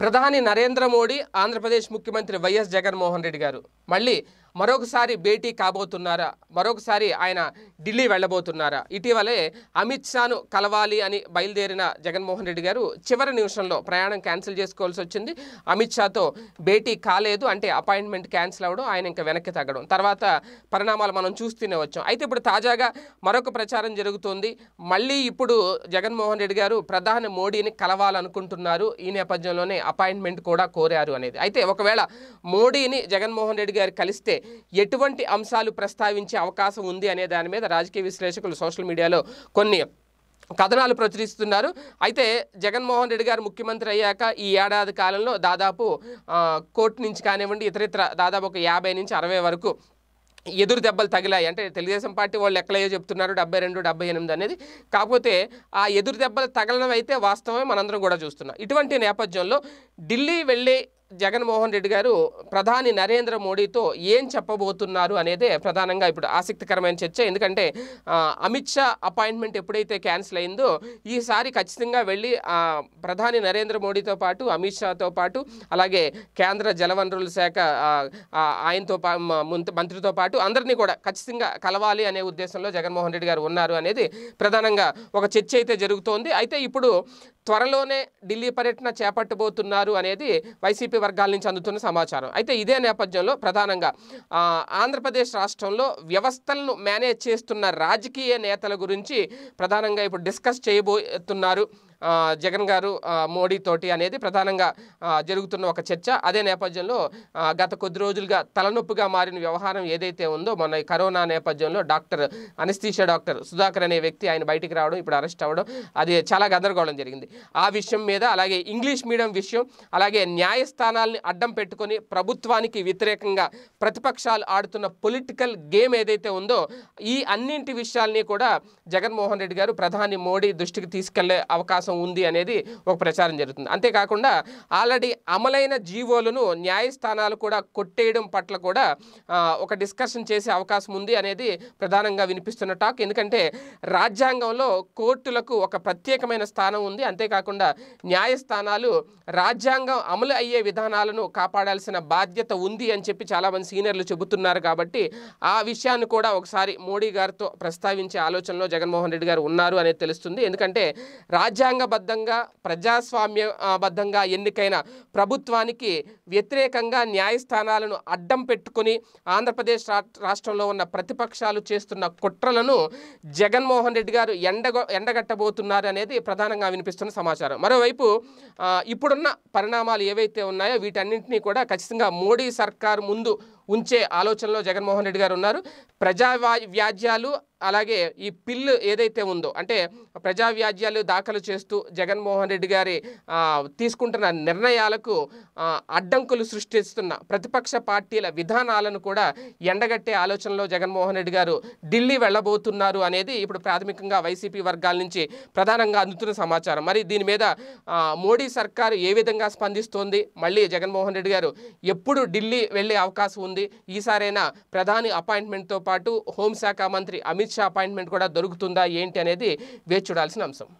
ప్రధాని నరేంద్ర మోడీ ఆంధ్రప్రదేశ్ ముఖ్యమంత్రి వైఎస్ జగన్మోహన్ రెడ్డి గారు మళ్ళీ మరొకసారి భేటీ కాబోతున్నారా మరొకసారి ఆయన ఢిల్లీ వెళ్ళబోతున్నారా ఇటీవలే అమిత్ షాను కలవాలి అని బయలుదేరిన జగన్మోహన్ రెడ్డి గారు చివరి నిమిషంలో ప్రయాణం క్యాన్సిల్ చేసుకోవాల్సి వచ్చింది అమిత్ షాతో భేటీ కాలేదు అంటే అపాయింట్మెంట్ క్యాన్సిల్ అవ్వడం ఆయన ఇంకా వెనక్కి తగ్గడం తర్వాత పరిణామాలు మనం చూస్తూనే వచ్చాం అయితే ఇప్పుడు తాజాగా మరొక ప్రచారం జరుగుతోంది మళ్ళీ ఇప్పుడు జగన్మోహన్ రెడ్డి గారు ప్రధాని మోడీని కలవాలనుకుంటున్నారు ఈ నేపథ్యంలోనే అపాయింట్మెంట్ కూడా కోరారు అనేది అయితే ఒకవేళ మోడీని జగన్మోహన్ రెడ్డి గారు కలిస్తే ఎటువంటి అంశాలు ప్రస్తావించే అవకాశం ఉంది అనే దాని మీద రాజకీయ విశ్లేషకులు సోషల్ మీడియాలో కొన్ని కథనాలు ప్రచురిస్తున్నారు అయితే జగన్మోహన్ రెడ్డి గారు ముఖ్యమంత్రి అయ్యాక ఈ ఏడాది కాలంలో దాదాపు కోర్టు నుంచి కానివ్వండి ఇతరితర దాదాపు ఒక యాభై నుంచి అరవై వరకు ఎదురు దెబ్బలు తగిలాయి అంటే తెలుగుదేశం పార్టీ వాళ్ళు ఎక్కడయో చెప్తున్నారు డెబ్బై రెండు డెబ్బై ఎనిమిది అనేది కాకపోతే ఆ ఎదురు దెబ్బలు తగలడం అయితే వాస్తవమే మనందరం కూడా చూస్తున్నాం ఇటువంటి నేపథ్యంలో ఢిల్లీ వెళ్ళి జగన్మోహన్ రెడ్డి గారు ప్రధాని నరేంద్ర మోడీతో ఏం చెప్పబోతున్నారు అనేదే ప్రధానంగా ఇప్పుడు ఆసక్తికరమైన చర్చ ఎందుకంటే అమిత్ షా అపాయింట్మెంట్ ఎప్పుడైతే క్యాన్సిల్ అయిందో ఈసారి ఖచ్చితంగా వెళ్ళి ప్రధాని నరేంద్ర మోడీతో పాటు అమిత్ షాతో పాటు అలాగే కేంద్ర జలవనరుల శాఖ ఆయనతో మంత్రితో పాటు అందరినీ కూడా ఖచ్చితంగా కలవాలి అనే ఉద్దేశంలో జగన్మోహన్ రెడ్డి గారు ఉన్నారు అనేది ప్రధానంగా ఒక చర్చ అయితే జరుగుతోంది అయితే ఇప్పుడు త్వరలోనే ఢిల్లీ పర్యటన చేపట్టబోతున్నారు అనేది వైసీపీ పార్టీ వర్గాల నుంచి అందుతున్న సమాచారం అయితే ఇదే నేపథ్యంలో ప్రధానంగా ఆంధ్రప్రదేశ్ రాష్ట్రంలో వ్యవస్థలను మేనేజ్ చేస్తున్న రాజకీయ నేతల గురించి ప్రధానంగా ఇప్పుడు డిస్కస్ చేయబోతున్నారు జగన్ గారు మోడీ తోటి అనేది ప్రధానంగా జరుగుతున్న ఒక చర్చ అదే నేపథ్యంలో గత కొద్ది రోజులుగా తలనొప్పిగా మారిన వ్యవహారం ఏదైతే ఉందో మొన్న కరోనా నేపథ్యంలో డాక్టర్ అనిస్తీష డాక్టర్ సుధాకర్ అనే వ్యక్తి ఆయన బయటికి రావడం ఇప్పుడు అరెస్ట్ అవ్వడం అది చాలా గందరగోళం జరిగింది ఆ విషయం మీద అలాగే ఇంగ్లీష్ మీడియం విషయం అలాగే న్యాయస్థానాల్ని అడ్డం పెట్టుకొని ప్రభుత్వానికి వ్యతిరేకంగా ప్రతిపక్షాలు ఆడుతున్న పొలిటికల్ గేమ్ ఏదైతే ఉందో ఈ అన్నింటి విషయాల్ని కూడా జగన్మోహన్ రెడ్డి గారు ప్రధాని మోడీ దృష్టికి తీసుకెళ్లే అవకాశం అవకాశం ఉంది అనేది ఒక ప్రచారం జరుగుతుంది అంతేకాకుండా ఆల్రెడీ అమలైన జీవోలను న్యాయస్థానాలు కూడా కొట్టేయడం పట్ల కూడా ఒక డిస్కషన్ చేసే అవకాశం ఉంది అనేది ప్రధానంగా వినిపిస్తున్న టాక్ ఎందుకంటే రాజ్యాంగంలో కోర్టులకు ఒక ప్రత్యేకమైన స్థానం ఉంది అంతేకాకుండా న్యాయస్థానాలు రాజ్యాంగం అమలు అయ్యే విధానాలను కాపాడాల్సిన బాధ్యత ఉంది అని చెప్పి చాలామంది సీనియర్లు చెబుతున్నారు కాబట్టి ఆ విషయాన్ని కూడా ఒకసారి మోడీ గారితో ప్రస్తావించే ఆలోచనలో జగన్మోహన్ రెడ్డి గారు ఉన్నారు అనేది తెలుస్తుంది ఎందుకంటే రాజ్యాంగ ప్రజాస్వామ్య బద్ధంగా ఎన్నికైన ప్రభుత్వానికి వ్యతిరేకంగా న్యాయస్థానాలను అడ్డం పెట్టుకుని ఆంధ్రప్రదేశ్ రాష్ట్రంలో ఉన్న ప్రతిపక్షాలు చేస్తున్న కుట్రలను జగన్మోహన్ రెడ్డి గారు ఎండగో ఎండగట్టబోతున్నారు అనేది ప్రధానంగా వినిపిస్తున్న సమాచారం మరోవైపు ఇప్పుడున్న పరిణామాలు ఏవైతే ఉన్నాయో వీటన్నింటినీ కూడా ఖచ్చితంగా మోడీ సర్కార్ ముందు ఉంచే ఆలోచనలో జగన్మోహన్ రెడ్డి గారు ఉన్నారు ప్రజా వ్యాజ్యాలు అలాగే ఈ పిల్లు ఏదైతే ఉందో అంటే ప్రజా వ్యాజ్యాలు దాఖలు చేస్తూ జగన్మోహన్ రెడ్డి గారి తీసుకుంటున్న నిర్ణయాలకు అడ్డంకులు సృష్టిస్తున్న ప్రతిపక్ష పార్టీల విధానాలను కూడా ఎండగట్టే ఆలోచనలో జగన్మోహన్ రెడ్డి గారు ఢిల్లీ వెళ్ళబోతున్నారు అనేది ఇప్పుడు ప్రాథమికంగా వైసీపీ వర్గాల నుంచి ప్రధానంగా అందుతున్న సమాచారం మరి దీని మీద మోడీ సర్కారు ఏ విధంగా స్పందిస్తోంది మళ్ళీ జగన్మోహన్ రెడ్డి గారు ఎప్పుడు ఢిల్లీ వెళ్ళే అవకాశం ఉంది ఉంది ఈసారైనా ప్రధాని అపాయింట్మెంట్తో పాటు హోంశాఖ మంత్రి అమిత్ షా అపాయింట్మెంట్ కూడా దొరుకుతుందా ఏంటి అనేది వేచి చూడాల్సిన అంశం